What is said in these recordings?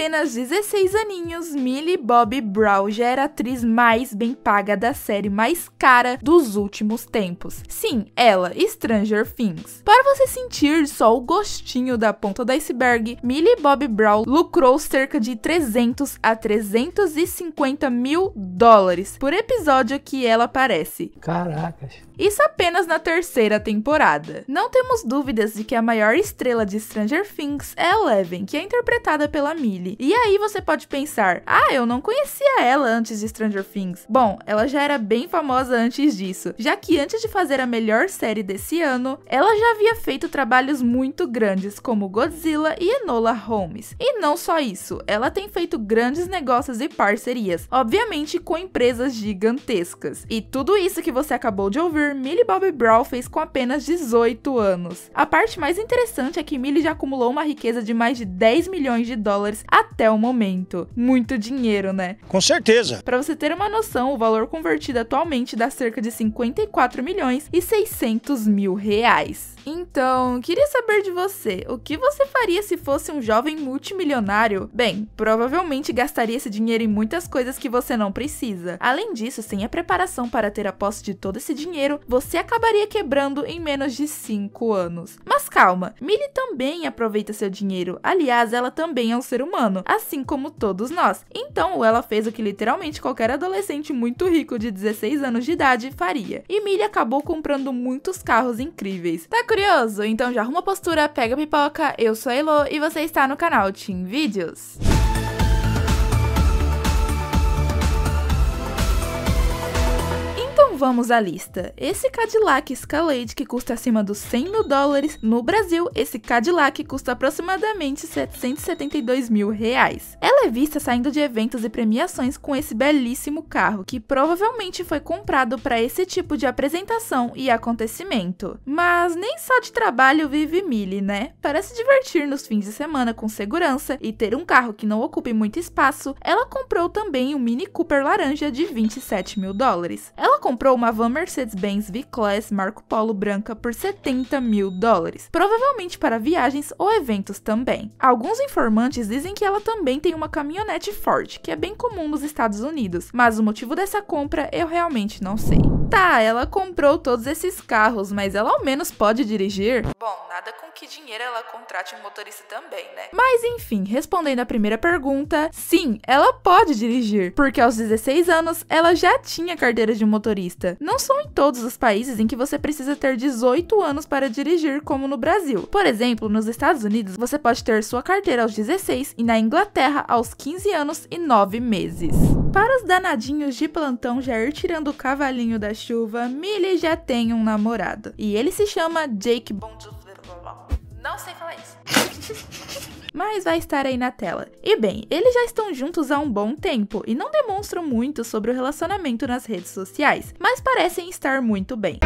apenas 16 aninhos, Millie Bobby Brown já era a atriz mais bem paga da série mais cara dos últimos tempos. Sim, ela, Stranger Things. Para você sentir só o gostinho da ponta do iceberg, Millie Bobby Brown lucrou cerca de 300 a 350 mil dólares por episódio que ela aparece. Caracas. Isso apenas na terceira temporada. Não temos dúvidas de que a maior estrela de Stranger Things é Eleven, que é interpretada pela Millie dele. E aí você pode pensar: ah, eu não conhecia ela antes de Stranger Things. Bom, ela já era bem famosa antes disso, já que antes de fazer a melhor série desse ano, ela já havia feito trabalhos muito grandes como Godzilla e Enola Holmes. E não só isso, ela tem feito grandes negócios e parcerias, obviamente com empresas gigantescas. E tudo isso que você acabou de ouvir, Millie Bobby Brown fez com apenas 18 anos. A parte mais interessante é que Millie já acumulou uma riqueza de mais de 10 milhões de dólares até o momento. Muito dinheiro, né? Com certeza. Para você ter uma noção, o valor convertido atualmente dá cerca de 54 milhões e 600 mil reais. Então, queria saber de você, o que você faria se fosse um jovem multimilionário? Bem, provavelmente gastaria esse dinheiro em muitas coisas que você não precisa. Além disso, sem a preparação para ter a posse de todo esse dinheiro, você acabaria quebrando em menos de 5 anos. Mas calma, Millie também aproveita seu dinheiro. Aliás, ela também é um ser humano assim como todos nós. Então, ela fez o que literalmente qualquer adolescente muito rico de 16 anos de idade faria. E Millie acabou comprando muitos carros incríveis. Tá curioso? Então já arruma postura, pega pipoca, eu sou a Elo e você está no canal Team Videos. Então vamos à lista. Esse Cadillac Escalade que custa acima dos 100 mil dólares, no Brasil esse Cadillac custa aproximadamente 772 mil reais. Ela é vista saindo de eventos e premiações com esse belíssimo carro, que provavelmente foi comprado para esse tipo de apresentação e acontecimento. Mas nem só de trabalho vive Millie, né? Para se divertir nos fins de semana com segurança e ter um carro que não ocupe muito espaço, ela comprou também um Mini Cooper laranja de 27 mil dólares. Ela comprou uma van Mercedes-Benz V-Class Marco Polo branca por 70 mil dólares, provavelmente para viagens ou eventos também. Alguns informantes dizem que ela também tem uma caminhonete Ford, que é bem comum nos Estados Unidos, mas o motivo dessa compra eu realmente não sei. Tá, ela comprou todos esses carros, mas ela ao menos pode dirigir? Bom, nada com que dinheiro ela contrate um motorista também, né? Mas enfim, respondendo a primeira pergunta, sim, ela pode dirigir, porque aos 16 anos ela já tinha carteira de motorista. Não são em todos os países em que você precisa ter 18 anos para dirigir, como no Brasil. Por exemplo, nos Estados Unidos você pode ter sua carteira aos 16 e na Inglaterra aos 15 anos e 9 meses. Para os danadinhos de plantão já ir tirando o cavalinho da guarda-chuva, Millie já tem um namorado. E ele se chama Jake Bond. Não sei falar isso. mas vai estar aí na tela. E bem, eles já estão juntos há um bom tempo e não demonstram muito sobre o relacionamento nas redes sociais, mas parecem estar muito bem.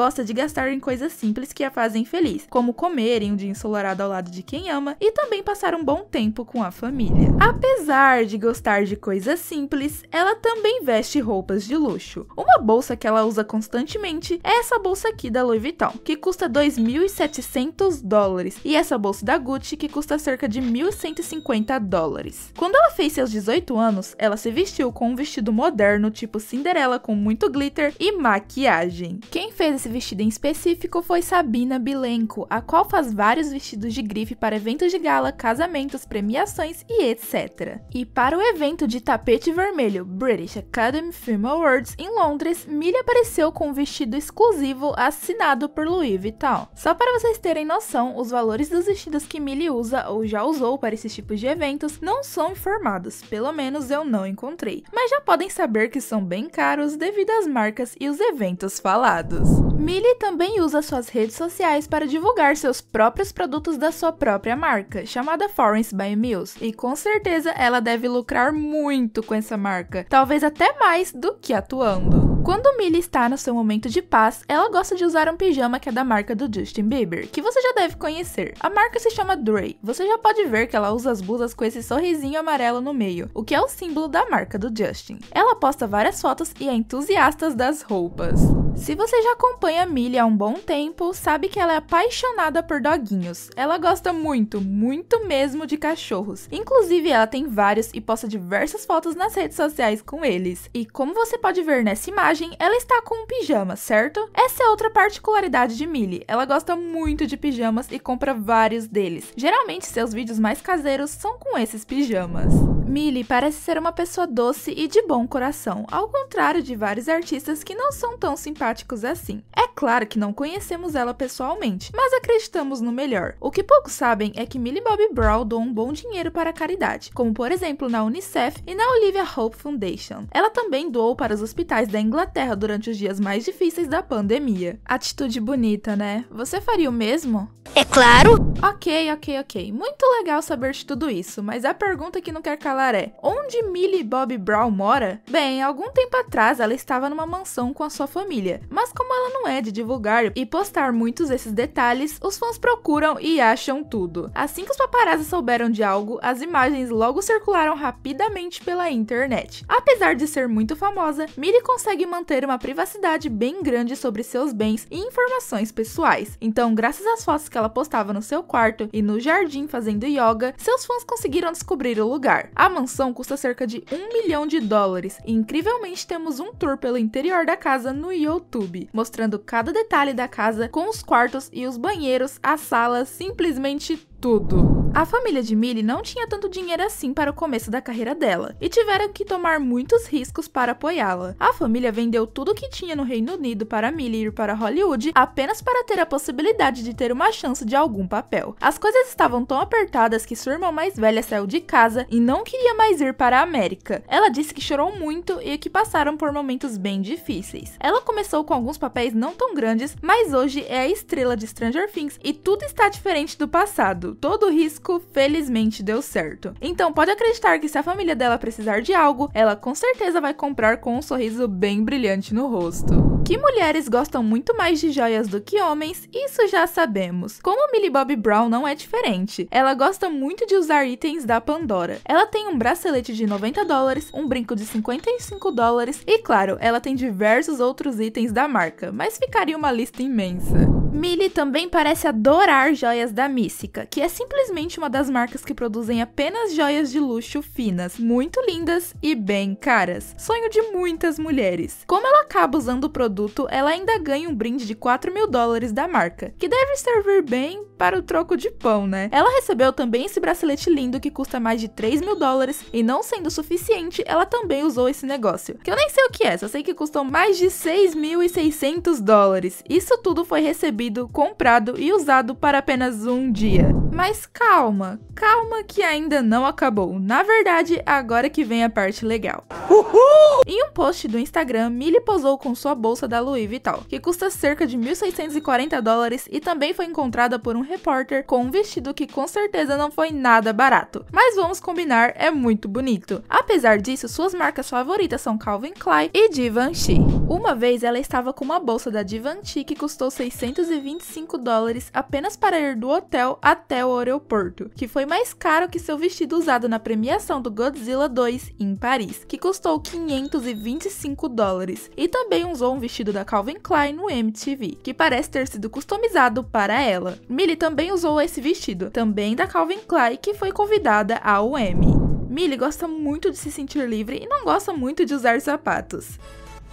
gosta de gastar em coisas simples que a fazem feliz, como comer em um dia ensolarado ao lado de quem ama e também passar um bom tempo com a família. Apesar de gostar de coisas simples, ela também veste roupas de luxo. Uma bolsa que ela usa constantemente é essa bolsa aqui da Louis Vuitton, que custa 2.700 dólares, e essa bolsa da Gucci, que custa cerca de 1.150 dólares. Quando ela fez seus 18 anos, ela se vestiu com um vestido moderno, tipo Cinderela, com muito glitter e maquiagem. Quem fez esse vestido em específico foi Sabina Bilenko, a qual faz vários vestidos de grife para eventos de gala, casamentos, premiações e etc. E para o evento de tapete vermelho British Academy Film Awards em Londres, Millie apareceu com um vestido exclusivo assinado por Louis Vuitton. Só para vocês terem noção, os valores dos vestidos que Millie usa ou já usou para esses tipos de eventos não são informados, pelo menos eu não encontrei. Mas já podem saber que são bem caros devido às marcas e os eventos falados. Millie também usa suas redes sociais para divulgar seus próprios produtos da sua própria marca, chamada Forens by Mills, e com certeza ela deve lucrar muito com essa marca, talvez até mais do que atuando. Quando Millie está no seu momento de paz, ela gosta de usar um pijama que é da marca do Justin Bieber, que você já deve conhecer. A marca se chama Dre. Você já pode ver que ela usa as blusas com esse sorrisinho amarelo no meio, o que é o símbolo da marca do Justin. Ela posta várias fotos e é entusiasta das roupas. Se você já acompanha a Millie há um bom tempo, sabe que ela é apaixonada por doguinhos. Ela gosta muito, muito mesmo de cachorros. Inclusive, ela tem vários e posta diversas fotos nas redes sociais com eles. E como você pode ver nessa imagem, ela está com um pijama, certo? Essa é outra particularidade de Millie. Ela gosta muito de pijamas e compra vários deles. Geralmente, seus vídeos mais caseiros são com esses pijamas. Millie parece ser uma pessoa doce e de bom coração, ao contrário de vários artistas que não são tão simpáticos assim. É claro que não conhecemos ela pessoalmente, mas acreditamos no melhor. O que poucos sabem é que Millie Bobby Brown doou um bom dinheiro para a caridade, como por exemplo na Unicef e na Olivia Hope Foundation. Ela também doou para os hospitais da Inglaterra durante os dias mais difíceis da pandemia. Atitude bonita, né? Você faria o mesmo? É claro! Ok, ok, ok. Muito legal saber de tudo isso, mas a pergunta que não quer calar Talaré. Onde Millie Bobby Brown mora? Bem, algum tempo atrás ela estava numa mansão com a sua família, mas como ela não é de divulgar e postar muitos desses detalhes, os fãs procuram e acham tudo. Assim que os paparazzi souberam de algo, as imagens logo circularam rapidamente pela internet. Apesar de ser muito famosa, Millie consegue manter uma privacidade bem grande sobre seus bens e informações pessoais. Então, graças às fotos que ela postava no seu quarto e no jardim fazendo yoga, seus fãs conseguiram descobrir o lugar. A a mansão custa cerca de 1 milhão de dólares e incrivelmente temos um tour pelo interior da casa no YouTube, mostrando cada detalhe da casa com os quartos e os banheiros, a sala, simplesmente tudo. A família de Millie não tinha tanto dinheiro assim para o começo da carreira dela e tiveram que tomar muitos riscos para apoiá-la. A família vendeu tudo que tinha no Reino Unido para Millie ir para Hollywood apenas para ter a possibilidade de ter uma chance de algum papel. As coisas estavam tão apertadas que sua irmã mais velha saiu de casa e não queria mais ir para a América. Ela disse que chorou muito e que passaram por momentos bem difíceis. Ela começou com alguns papéis não tão grandes, mas hoje é a estrela de Stranger Things e tudo está diferente do passado. Todo risco risco, felizmente deu certo. Então pode acreditar que se a família dela precisar de algo, ela com certeza vai comprar com um sorriso bem brilhante no rosto. Que mulheres gostam muito mais de joias do que homens, isso já sabemos. Como Millie Bobby Brown não é diferente. Ela gosta muito de usar itens da Pandora. Ela tem um bracelete de 90 dólares, um brinco de 55 dólares e, claro, ela tem diversos outros itens da marca, mas ficaria uma lista imensa. Millie também parece adorar joias da Mística, que é simplesmente uma das marcas que produzem apenas joias de luxo finas, muito lindas e bem caras. Sonho de muitas mulheres. Como ela acaba usando o produto, ela ainda ganha um brinde de 4 mil dólares da marca, que deve servir bem para o troco de pão, né? Ela recebeu também esse bracelete lindo que custa mais de 3 mil dólares, e não sendo suficiente, ela também usou esse negócio. Que eu nem sei o que é, só sei que custou mais de 6.600 dólares. Isso tudo foi recebido comprado e usado para apenas um dia. Mas calma, calma que ainda não acabou. Na verdade, agora que vem a parte legal. Uhul! Em um post do Instagram, Millie posou com sua bolsa da Louis Vuitton, que custa cerca de 1.640 dólares e também foi encontrada por um repórter com um vestido que com certeza não foi nada barato. Mas vamos combinar, é muito bonito. Apesar disso, suas marcas favoritas são Calvin Klein e Givenchy. Uma vez ela estava com uma bolsa da Givenchy que custou 625 dólares apenas para ir do hotel até o ao aeroporto, que foi mais caro que seu vestido usado na premiação do Godzilla 2 em Paris, que custou 525 dólares, e também usou um vestido da Calvin Klein no MTV, que parece ter sido customizado para ela. Millie também usou esse vestido, também da Calvin Klein, que foi convidada ao Emmy. Millie gosta muito de se sentir livre e não gosta muito de usar sapatos.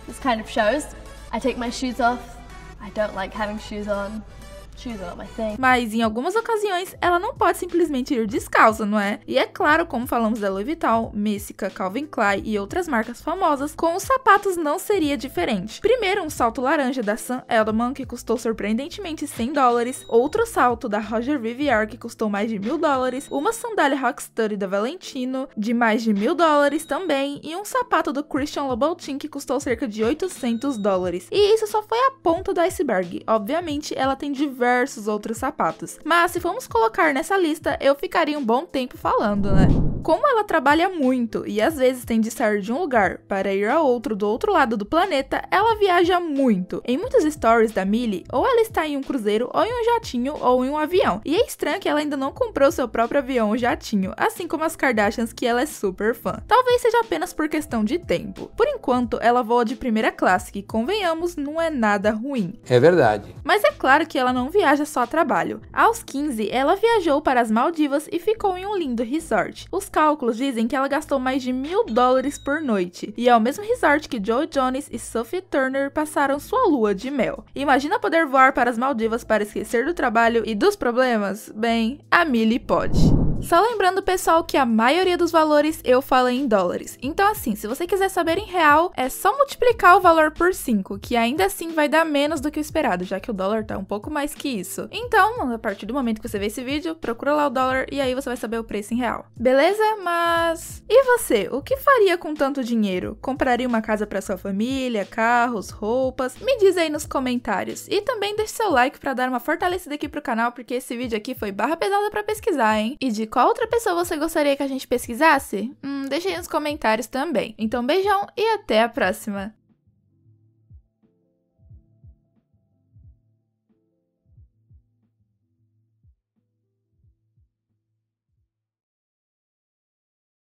This kind of shows. I take my shoes off. I don't like having shoes on. Mas em algumas ocasiões, ela não pode simplesmente ir descalça, não é? E é claro, como falamos da Louis Vuitton, Messica, Calvin Klein e outras marcas famosas, com os sapatos não seria diferente. Primeiro, um salto laranja da Sam Edelman, que custou surpreendentemente 100 dólares, outro salto da Roger Vivier que custou mais de mil dólares, uma sandália Rockstudy da Valentino, de mais de mil dólares também, e um sapato do Christian Louboutin, que custou cerca de 800 dólares. E isso só foi a ponta do iceberg. Obviamente, ela tem diversos diversos outros sapatos. Mas se formos colocar nessa lista, eu ficaria um bom tempo falando, né? Como ela trabalha muito e às vezes tem de sair de um lugar para ir a outro do outro lado do planeta, ela viaja muito. Em muitas stories da Millie, ou ela está em um cruzeiro, ou em um jatinho, ou em um avião. E é estranho que ela ainda não comprou seu próprio avião ou jatinho, assim como as Kardashians que ela é super fã. Talvez seja apenas por questão de tempo. Por enquanto, ela voa de primeira classe, que convenhamos, não é nada ruim. É verdade. Mas é claro que ela não viaja só a trabalho. Aos 15, ela viajou para as Maldivas e ficou em um lindo resort. Os cálculos dizem que ela gastou mais de mil dólares por noite, e é o mesmo resort que Joe Jones e Sophie Turner passaram sua lua de mel. Imagina poder voar para as Maldivas para esquecer do trabalho e dos problemas? Bem, a Millie pode. Só lembrando, pessoal, que a maioria dos valores eu falei em dólares. Então, assim, se você quiser saber em real, é só multiplicar o valor por 5, que ainda assim vai dar menos do que o esperado, já que o dólar tá um pouco mais que isso. Então, a partir do momento que você vê esse vídeo, procura lá o dólar e aí você vai saber o preço em real. Beleza? Mas. E você? O que faria com tanto dinheiro? Compraria uma casa para sua família, carros, roupas? Me diz aí nos comentários. E também deixe seu like para dar uma fortalecida aqui pro canal, porque esse vídeo aqui foi barra pesada para pesquisar, hein? E de qual outra pessoa você gostaria que a gente pesquisasse? Hum, deixe aí nos comentários também. Então, beijão e até a próxima!